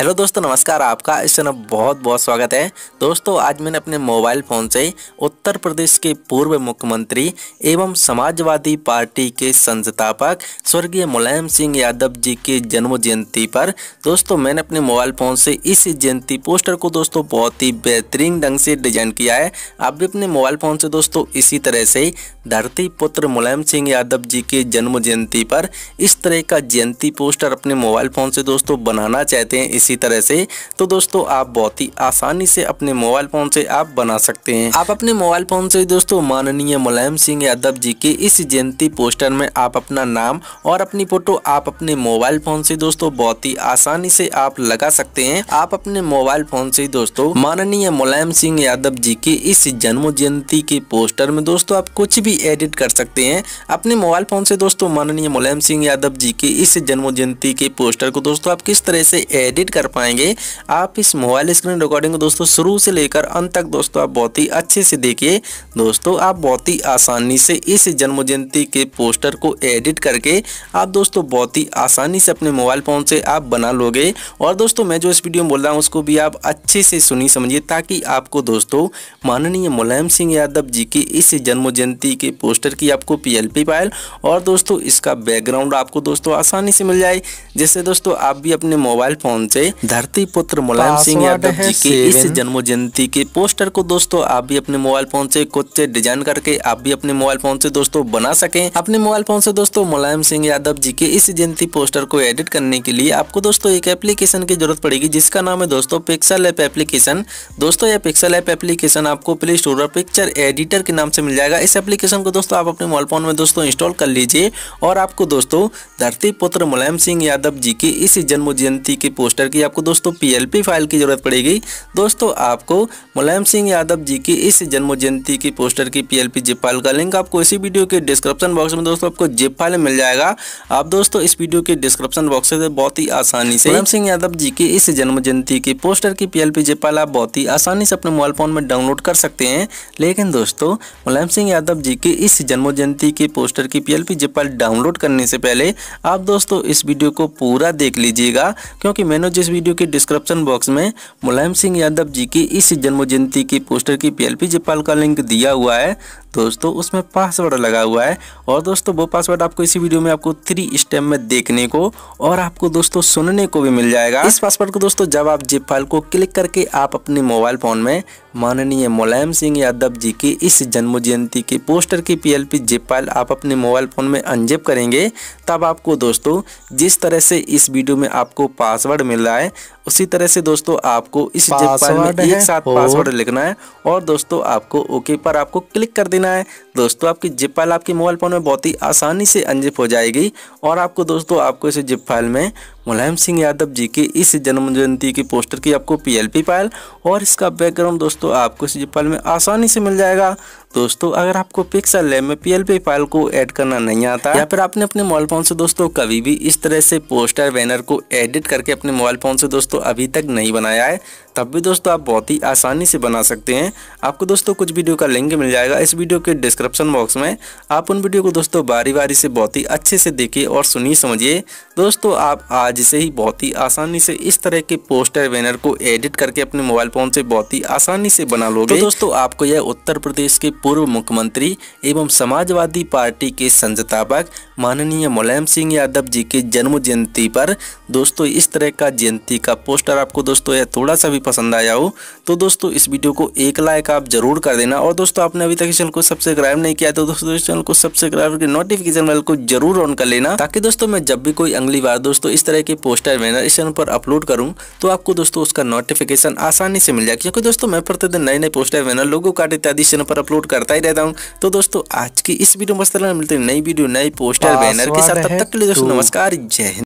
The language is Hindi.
हेलो दोस्तों नमस्कार आपका इस चैनल बहुत बहुत स्वागत है दोस्तों आज मैंने अपने मोबाइल फ़ोन से उत्तर प्रदेश के पूर्व मुख्यमंत्री एवं समाजवादी पार्टी के संस्थापक स्वर्गीय मुलायम सिंह यादव जी के जन्म जयंती पर दोस्तों मैंने अपने मोबाइल फ़ोन से इस जयंती पोस्टर को दोस्तों बहुत ही बेहतरीन ढंग से डिजाइन किया है आप भी अपने मोबाइल फ़ोन से दोस्तों इसी तरह से धरती पुत्र मुलायम सिंह यादव जी के जन्म जयंती पर इस तरह का जयंती पोस्टर अपने मोबाइल फ़ोन से दोस्तों बनाना चाहते हैं इस इसी तरह से तो दोस्तों आप बहुत ही आसानी से अपने मोबाइल फ़ोन से आप बना सकते हैं आप अपने मोबाइल फ़ोन से दोस्तों माननीय मुलायम सिंह यादव जी के इस जयंती पोस्टर में आप अपना नाम और अपनी फ़ोटो आप अपने मोबाइल फ़ोन से दोस्तों बहुत ही आसानी से आप लगा सकते हैं आप अपने मोबाइल फ़ोन से दोस्तों माननीय मुलायम सिंह यादव जी के इस जन्म जयंती के पोस्टर में दोस्तों आप कुछ भी एडिट कर सकते हैं अपने मोबाइल फ़ोन से दोस्तों माननीय मुलायम सिंह यादव जी के इस जन्म जयंती के पोस्टर को दोस्तों आप किस तरह से एडिट कर पाएंगे आप इस मोबाइल स्क्रीन रिकॉर्डिंग को दोस्तों शुरू से लेकर अंत तक दोस्तों आप बहुत ही अच्छे से देखिए दोस्तों आप बहुत ही आसानी से इस जन्म जयंती के पोस्टर को एडिट करके आप दोस्तों बहुत ही आसानी से अपने मोबाइल फ़ोन से आप बना लोगे और दोस्तों मैं जो इस वीडियो में बोल रहा हूँ उसको भी आप अच्छे से सुनी समझिए ताकि आपको दोस्तों माननीय मुलायम सिंह यादव जी की इस जन्म जयंती के पोस्टर की आपको पी फाइल और दोस्तों इसका बैकग्राउंड आपको दोस्तों आसानी से मिल जाए जिससे दोस्तों आप भी अपने मोबाइल फ़ोन से धरती पुत्र मुलायम सिंह यादव जी के इस जन्म जयंती के पोस्टर को दोस्तों आप भी अपने मोबाइल फोन से खुद से डिजाइन करके आप भी अपने मोबाइल फोन से दोस्तों बना सके अपने मोबाइल फोन से दोस्तों मुलायम सिंह यादव जी के इस जयंती पोस्टर को एडिट करने के लिए आपको दोस्तों एक एप्लीकेशन की जरूरत पड़ेगी जिसका नाम है दोस्तों पिक्सल एप एप्लीकेशन दोस्तों यह पिक्सल एप एप्लीकेशन आपको प्ले स्टोर और पिक्चर एडिटर के नाम से मिल जाएगा इस एप्लीकेशन को दोस्तों आप अपने मोबाइल फोन में दोस्तों इंस्टॉल कर लीजिए और आपको दोस्तों धरती पुत्र मुलायम सिंह यादव जी के इस जन्म जयंती के पोस्टर की कि आपको दोस्तों पीएलपी फाइल की ज़रूरत पड़ेगी दोस्तों आपको मुलायम सिंह यादव जी की इस जन्म जयंती की पोस्टर की पीएलपी जिप फाइल का लिंक आपको इसी वीडियो के डिस्क्रिप्शन बॉक्स में दोस्तों आपको जिप फाइल मिल जाएगा आप दोस्तों इस वीडियो के डिस्क्रिप्शन बॉक्स से बहुत ही आसानी से मुलायम सिंह यादव जी की इस जन्म जयंती की पोस्टर की पीएलपी जिप फाइल आप बहुत ही आसानी से अपने मोबाइल फ़ोन में डाउनलोड कर सकते हैं लेकिन दोस्तों मुलायम सिंह यादव जी की इस जन्म जयंती की पोस्टर की पीएलपी जिप फाइल डाउनलोड करने से पहले आप दोस्तों इस वीडियो को पूरा देख लीजिएगा क्योंकि मैंने इस वीडियो के डिस्क्रिप्शन बॉक्स में मुलायम सिंह यादव जी की इस जन्म जयंती की पोस्टर की पीएलपी जयपाल का लिंक दिया हुआ है दोस्तों उसमें पासवर्ड लगा हुआ है और दोस्तों वो पासवर्ड आपको इसी वीडियो में आपको थ्री स्टेप में देखने को और आपको दोस्तों सुनने को भी मिल जाएगा इस पासवर्ड को दोस्तों जब आप जिप फाइल को क्लिक करके आप अपने मोबाइल फ़ोन में माननीय मुलायम सिंह यादव जी की इस जन्म जयंती के पोस्टर की पी जिप फाइल आप अपने मोबाइल फ़ोन में अनजिप करेंगे तब आपको दोस्तों जिस तरह से इस वीडियो में आपको पासवर्ड मिल रहा है उसी तरह से दोस्तों आपको इस जिप फाइल में एक साथ पासवर्ड लिखना है और दोस्तों आपको ओके पर आपको क्लिक कर देना है दोस्तों आपकी जिप फाइल आपके मोबाइल फ़ोन में बहुत ही आसानी से अनजिप हो जाएगी और आपको दोस्तों आपको इस जिप फाइल में मुलायम सिंह यादव जी के इस जन्म जयंती के पोस्टर की आपको पीएलपी फाइल और इसका बैकग्राउंड दोस्तों आपको इस जिप फाइल में आसानी से मिल जाएगा दोस्तों अगर आपको पिक्सल लैब में पी फाइल को एड करना नहीं आता या फिर आपने अपने मोबाइल फोन से दोस्तों कभी भी इस तरह से पोस्टर बैनर को एडिट करके अपने मोबाइल फोन से दोस्तों अभी तक नहीं बनाया है तब भी दोस्तों आप बहुत ही आसानी से बना सकते हैं आपको दोस्तों कुछ वीडियो का लिंक मिल जाएगा इस वीडियो के डिस्क्रिप्शन बॉक्स में आप उन वीडियो को दोस्तों बारी बारी से बहुत ही अच्छे से देखिए और सुनिए समझिए दोस्तों आप आज से ही बहुत ही आसानी से इस तरह के पोस्टर बैनर को एडिट करके अपने मोबाइल फोन से बहुत ही आसानी से बना लोगे तो दोस्तों आपको यह उत्तर प्रदेश के पूर्व मुख्यमंत्री एवं समाजवादी पार्टी के संस्थापक माननीय मुलायम सिंह यादव जी की जन्म जयंती पर दोस्तों इस तरह का जयंती का पोस्टर आपको दोस्तों यह थोड़ा सा भी पसंद आया हो तो दोस्तों इस वीडियो को एक लाइक आप जरूर कर देना और दोस्तों आपने अभी तक इस चैनल को सब्सक्राइब नहीं किया तो दोस्तों इस चैनल को सब्सक्राइब करके नोटिफिकेशन बेल को जरूर ऑन कर लेना ताकि दोस्तों मैं जब भी कोई अगली बार दोस्तों इस तरह के पोस्टर बैनर इस चैनल पर अपलोड करूँ तो आपको दोस्तों उसका नोटिफिकेशन आसानी से मिल जाए क्योंकि दोस्तों मैं प्रतिदिन नए नए पोस्टर बैनर लोगों कार्ड इत्यादि चैनल पर अपलोड करता ही रहता हूँ तो दोस्तों आज की इस वीडियो में मिलते हैं नई वीडियो नई पोस्टर बैनर के साथ तब तक के लिए दोस्तों नमस्कार जय हिंद